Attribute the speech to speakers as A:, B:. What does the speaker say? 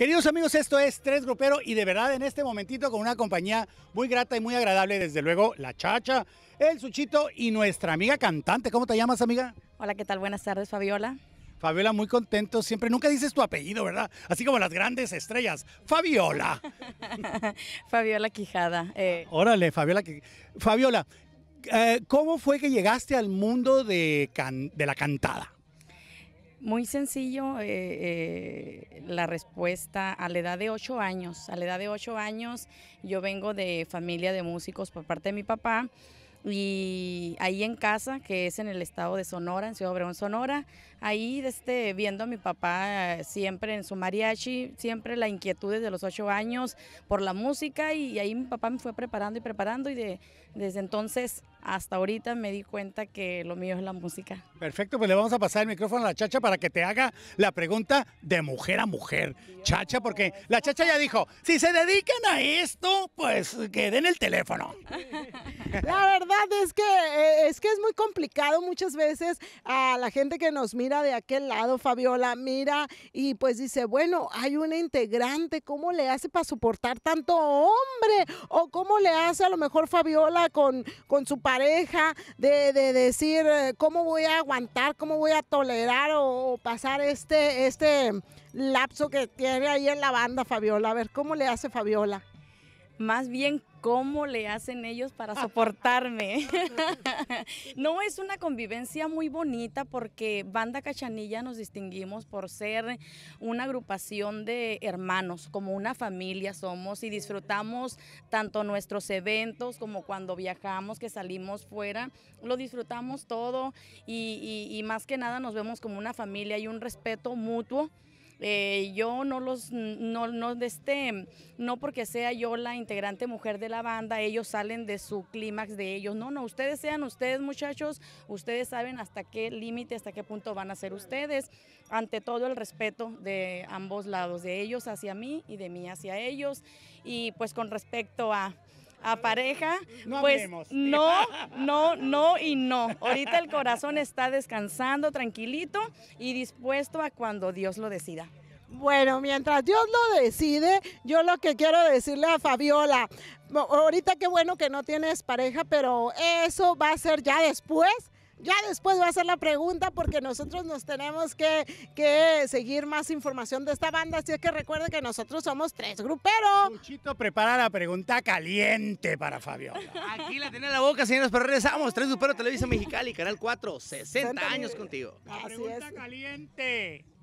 A: Queridos amigos, esto es Tres Grupero y de verdad en este momentito con una compañía muy grata y muy agradable, desde luego la Chacha, el Suchito y nuestra amiga cantante. ¿Cómo te llamas, amiga?
B: Hola, ¿qué tal? Buenas tardes, Fabiola.
A: Fabiola, muy contento siempre. Nunca dices tu apellido, ¿verdad? Así como las grandes estrellas. Fabiola.
B: Fabiola Quijada. Eh.
A: Órale, Fabiola. Fabiola, eh, ¿cómo fue que llegaste al mundo de la cantada?
B: Muy sencillo, eh, eh, la respuesta a la edad de ocho años. A la edad de ocho años yo vengo de familia de músicos por parte de mi papá y ahí en casa, que es en el estado de Sonora, en Ciudad Obregón, Sonora, ahí este, viendo a mi papá eh, siempre en su mariachi, siempre la inquietud desde los ocho años por la música y ahí mi papá me fue preparando y preparando y de, desde entonces hasta ahorita me di cuenta que lo mío es la música.
A: Perfecto, pues le vamos a pasar el micrófono a la chacha para que te haga la pregunta de mujer a mujer.
C: Chacha, porque la chacha ya dijo, si se dedican a esto, pues que den el teléfono. La verdad es que eh, es que es muy complicado muchas veces a la gente que nos mira de aquel lado, Fabiola, mira y pues dice, bueno, hay una integrante, ¿cómo le hace para soportar tanto hombre? O cómo le hace a lo mejor Fabiola con, con su pareja, de, decir eh, cómo voy a aguantar, cómo voy a tolerar o, pasar este, este lapso que tiene
B: ahí en la banda Fabiola. A ver, ¿cómo le hace Fabiola? más bien cómo le hacen ellos para soportarme. no es una convivencia muy bonita porque Banda Cachanilla nos distinguimos por ser una agrupación de hermanos, como una familia somos y disfrutamos tanto nuestros eventos como cuando viajamos, que salimos fuera, lo disfrutamos todo y, más que nada nos vemos como una familia y un respeto mutuo. Eh, yo no los, no, este, no porque sea yo la integrante mujer de la banda, ellos salen de su clímax de ellos. No, no, ustedes sean ustedes muchachos, ustedes saben hasta qué límite, hasta qué punto van a ser ustedes. Ante todo el respeto de ambos lados, de ellos hacia mí y de mí hacia ellos. Y pues con respecto a a pareja, pues no, no, no y no. Ahorita el corazón está descansando tranquilito y dispuesto a cuando Dios lo decida. Bueno, mientras
C: Dios lo decide, yo lo que quiero decirle a Fabiola, ahorita qué bueno que no tienes pareja, pero eso va a ser ya después ya después voy a hacer la pregunta porque nosotros nos tenemos que, seguir más información de esta banda, así es que recuerde que nosotros somos tres gruperos. Muchito prepara la pregunta caliente para
A: Fabiola. Aquí la tiene la boca, señores, pero regresamos. Tres gruperos Televisa Mexicali, Canal 4, 60 años contigo. La así pregunta caliente.